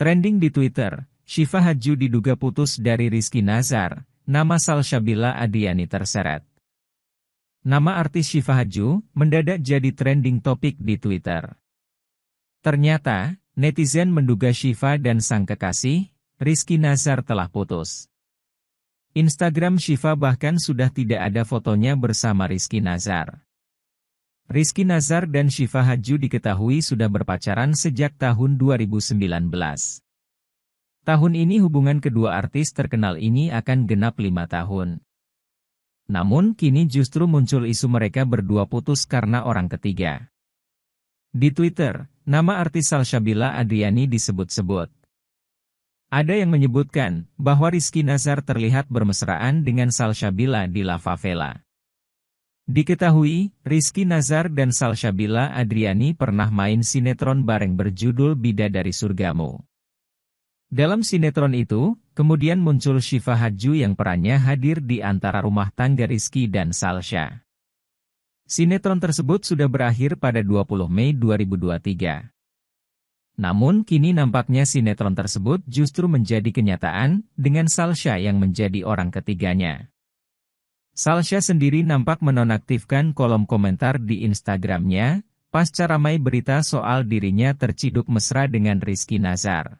Trending di Twitter, Syifa Haju diduga putus dari Rizky Nazar, nama Salsabila Adiani terseret. Nama artis Syifa Haju mendadak jadi trending topik di Twitter. Ternyata, netizen menduga Syifa dan sang kekasih, Rizky Nazar telah putus. Instagram Syifa bahkan sudah tidak ada fotonya bersama Rizky Nazar. Rizky Nazar dan Syifa Haju diketahui sudah berpacaran sejak tahun 2019. Tahun ini hubungan kedua artis terkenal ini akan genap lima tahun. Namun kini justru muncul isu mereka berdua putus karena orang ketiga. Di Twitter, nama artis Salsabila Adriani disebut-sebut. Ada yang menyebutkan bahwa Rizky Nazar terlihat bermesraan dengan Salsabila di La Favela. Diketahui, Rizky Nazar dan Salsabila Adriani pernah main sinetron bareng berjudul Bida dari Surgamu. Dalam sinetron itu, kemudian muncul Syifa Haju yang perannya hadir di antara rumah tangga Rizky dan Salsha. Sinetron tersebut sudah berakhir pada 20 Mei 2023. Namun kini nampaknya sinetron tersebut justru menjadi kenyataan dengan Salsha yang menjadi orang ketiganya. Salsha sendiri nampak menonaktifkan kolom komentar di Instagramnya, pasca ramai berita soal dirinya terciduk mesra dengan Rizky Nazar.